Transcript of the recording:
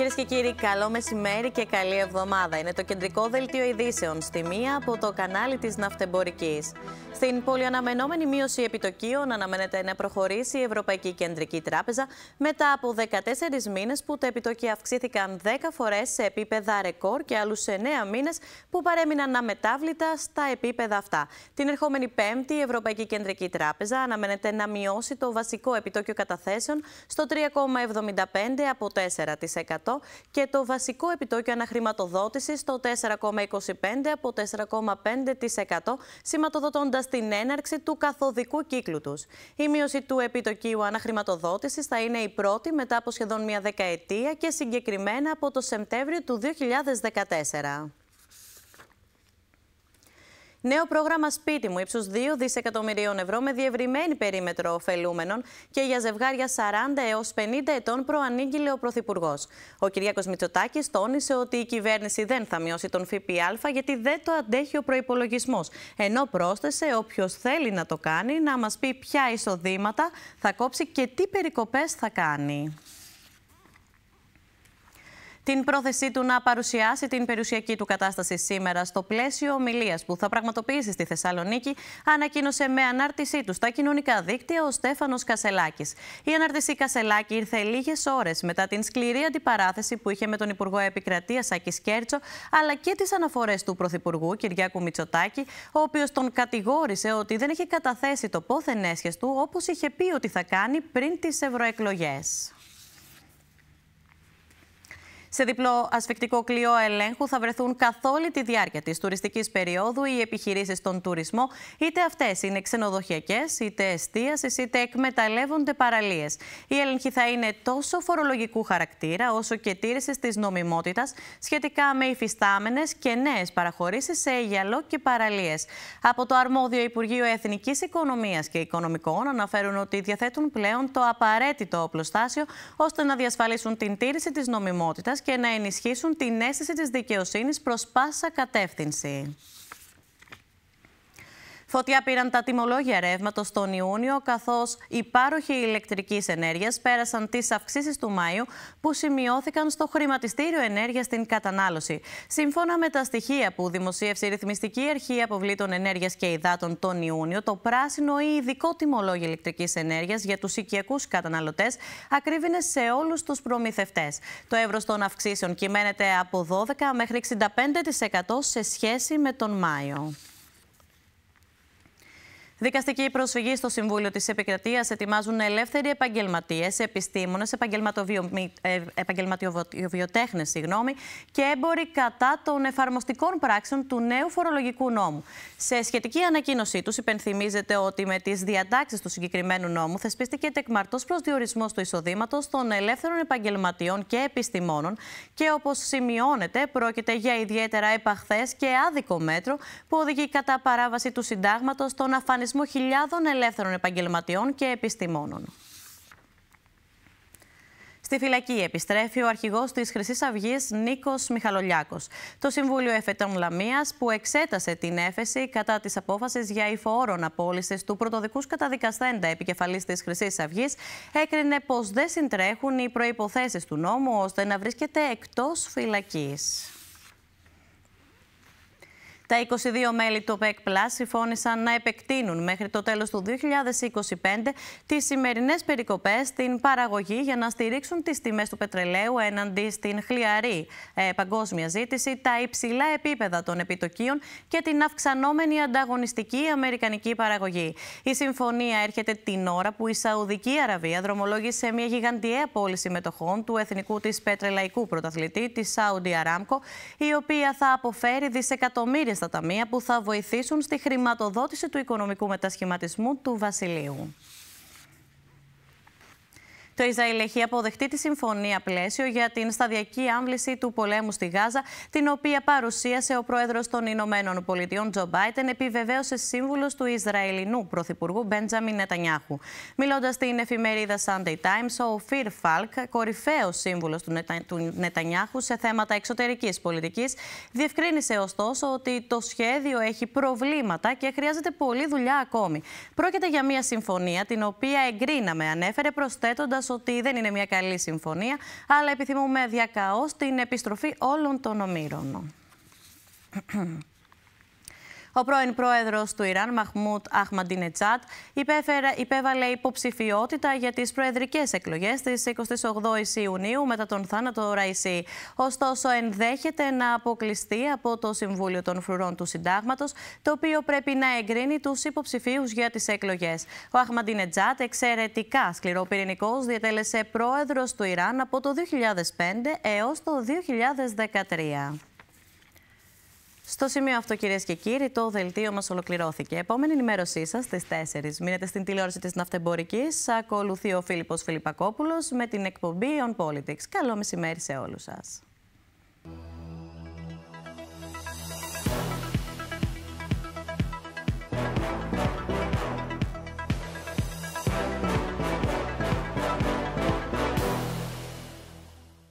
Κυρίες και κύριοι, καλό μεσημέρι και καλή εβδομάδα. Είναι το κεντρικό δελτίο ειδήσεων στη μία από το κανάλι της Ναυτεμπορικής. Στην πολυαναμενόμενη μείωση επιτοκίων, αναμένεται να προχωρήσει η Ευρωπαϊκή Κεντρική Τράπεζα μετά από 14 μήνες που τα επιτόκια αυξήθηκαν 10 φορές σε επίπεδα ρεκόρ και άλλους 9 μήνες που παρέμειναν αμετάβλητα στα επίπεδα αυτά. Την ερχόμενη Πέμπτη, η Ευρωπαϊκή Κεντρική Τράπεζα αναμένεται να μειώσει το βασικό επιτόκιο καταθέσεων στο 3,75 από 4% και το βασικό επιτόκιο αναχρηματοδότησης το 4,25 από 4,5% σηματοδοτώντας την έναρξη του καθοδικού κύκλου τους. Η μείωση του επιτοκίου αναχρηματοδότησης θα είναι η πρώτη μετά από σχεδόν μια δεκαετία και συγκεκριμένα από το Σεπτέμβριο του 2014. Νέο πρόγραμμα σπίτι μου ύψου 2 δισεκατομμυρίων ευρώ με διευρυμένη περίμετρο ωφελούμενων και για ζευγάρια 40 έως 50 ετών προανήγγειλε ο Πρωθυπουργός. Ο Κυριάκος Μητσοτάκης τόνισε ότι η κυβέρνηση δεν θα μειώσει τον ΦΠΑ γιατί δεν το αντέχει ο προπολογισμό. Ενώ πρόσθεσε όποιος θέλει να το κάνει να μας πει ποια εισοδήματα θα κόψει και τι περικοπές θα κάνει την πρόθεσή του να παρουσιάσει την περιουσιακή του κατάσταση σήμερα στο πλαίσιο ομιλίας που θα πραγματοποιήσει στη Θεσσαλονίκη, ανακοίνωσε με ανάρτησή του στα κοινωνικά δίκτυα ο Στέφανος Κασελάκης. Η ανάρτηση Κασελάκη ήρθε λίγες ώρες μετά την σκληρή αντιπαράθεση που είχε με τον Υπουργό Επικρατείας Σάκης Κέρτσο, αλλά και τις αναφορές του Πρωθυπουργού Κυριάκου Μητσοτάκη, ο οποίος τον κατηγόρησε ότι δεν είχε καταθέσει το πόθεν του, όπως είχε πει ότι θα κάνει πριν τις ευρωεκλογές. Σε διπλό ασφικτικό κλειό ελέγχου θα βρεθούν καθ' όλη τη διάρκεια της τουριστικής περίοδου οι επιχειρήσεις στον τουρισμό, είτε αυτές είναι ξενοδοχειακές, είτε εστίασης, είτε εκμεταλλεύονται παραλίες. Οι έλεγχοι θα είναι τόσο φορολογικού χαρακτήρα, όσο και τήρησης της νομιμότητας σχετικά με υφιστάμενες και νέες παραχωρήσεις σε αιγιαλό και παραλίες. Από το αρμόδιο Υπουργείο Εθνικής Οικονομίας και Οικονομικών αναφέρουν ότι διαθέτουν πλέον το απαραίτητο οπλοστάσιο ώστε να διασφαλίσουν την τήρηση της νομιμότητας και να ενισχύσουν την αίσθηση της δικαιοσύνης προς πάσα κατεύθυνση. Φωτιά πήραν τα τιμολόγια ρεύματος τον Ιούνιο, καθώς οι πάροχοι ηλεκτρικής ενέργειας πέρασαν τις αυξήσεις του Μάιου που σημειώθηκαν στο χρηματιστήριο ενέργειας στην κατανάλωση. Σύμφωνα με τα στοιχεία που δημοσίευσε η Ρυθμιστική Αρχή Αποβλήτων Ενέργειας και Υδάτων τον Ιούνιο, το πράσινο ή ειδικό τιμολόγιο ηλεκτρικής ενέργειας για τους οικιακούς καταναλωτές ακρίβεινε σε όλους τους προμηθευτές. Το εύρος των αυξήσεων κυμαίνεται από 12 μέχρι 65% σε σχέση με τον Μάιο. Δικαστική προσφυγή στο Συμβούλιο της Επικρατείας ετοιμάζουν ελεύθεροι επαγγελματίες, επιστήμονες, επαγγελματιοβιοτέχνε και έμποροι κατά των εφαρμοστικών πράξεων του νέου φορολογικού νόμου. Σε σχετική ανακοίνωσή τους, υπενθυμίζεται ότι με τις διατάξεις του συγκεκριμένου νόμου θεσπίστηκε τεκμαρτός προσδιορισμός του εισοδήματος των ελεύθερων επαγγελματιών και επιστημόνων και όπως σημειώνεται, πρόκειται για ιδιαίτερα επαχθές και άδικο μέτρο που οδηγεί κατά παράβαση του συντάγματος των αφανισμό χιλιάδων ελεύθερων επαγγελματιών και επιστημόνων. Στη φυλακή επιστρέφει ο αρχηγός της Χρυσής Αυγής Νίκος Μιχαλολιάκος. Το Συμβούλιο Εφετών Λαμίας, που εξέτασε την έφεση κατά της απόφασης για υφορών απόλυσης του πρωτοδικούς καταδικαστέντα επικεφαλής της Χρυσής Αυγής, έκρινε πως δεν συντρέχουν οι προποθέσει του νόμου ώστε να βρίσκεται εκτός φυλακής. Τα 22 μέλη του ΟΠΕΚ Plus συμφώνησαν να επεκτείνουν μέχρι το τέλος του 2025 τις σημερινές περικοπές στην παραγωγή για να στηρίξουν τις τιμές του πετρελαίου έναντι στην χλιαρή ε, παγκόσμια ζήτηση, τα υψηλά επίπεδα των επιτοκίων και την αυξανόμενη ανταγωνιστική αμερικανική παραγωγή. Η συμφωνία έρχεται την ώρα που η Σαουδική Αραβία δρομολόγησε μια γιγαντιαία πώληση μετοχών του εθνικού της πετρελαϊκού πρωταθλητή, τη Saudi Aramco, η οποία θα αποφέρει δισεκατομμύρια στα ταμεία που θα βοηθήσουν στη χρηματοδότηση του οικονομικού μετασχηματισμού του Βασιλείου. Το Ισραήλ έχει αποδεχτεί τη συμφωνία πλαίσιο για την σταδιακή άμβληση του πολέμου στη Γάζα, την οποία παρουσίασε ο πρόεδρος των Ηνωμένων Πολιτειών, Τζο Μπάιτεν, επιβεβαίωσε σύμβουλος του Ισραηλινού πρωθυπουργού Μπέντζαμιν Νετανιάχου. Μιλώντας στην εφημερίδα Sunday Times, ο Φιρ Φάλκ, κορυφαίος σύμβουλος του, του Νετανιάχου σε θέματα εξωτερικής πολιτικής, διευκρίνησε ωστόσο ότι το σχέδιο έχει προβλήματα και χρειάζεται πολλή δουλειά ακόμη. Πρόκειται για μια συμφωνία την οποία εγκρίναμε, ανέφερε προσθέτοντας ότι δεν είναι μια καλή συμφωνία, αλλά επιθυμούμε διακαώ την επιστροφή όλων των ομήρων. Ο πρώην πρόεδρος του Ιράν, Μαχμούτ Αχμαντινετσάτ, υπέβαλε υποψηφιότητα για τις προεδρικές εκλογές της 28η Ιουνίου μετά τον θάνατο Ραϊσί. Ωστόσο, ενδέχεται να αποκλειστεί από το Συμβούλιο των Φρουρών του Συντάγματος, το οποίο πρέπει να εγκρίνει τους υποψηφίους για τις εκλογές. Ο Αχμαντινετσάτ, εξαιρετικά πυρηνικός διατέλεσε πρόεδρος του Ιράν από το 2005 έως το 2013. Στο σημείο αυτό, κυρίες και κύριοι, το δελτίο μας ολοκληρώθηκε. Επόμενη ενημέρωσή σας στις 4. Μείνετε στην τηλεόραση της Ναυτεμπορικής. Ακολουθεί ο Φίλιππος Φιλιππακόπουλος με την εκπομπή On Politics. Καλό μεσημέρι σε όλους σας.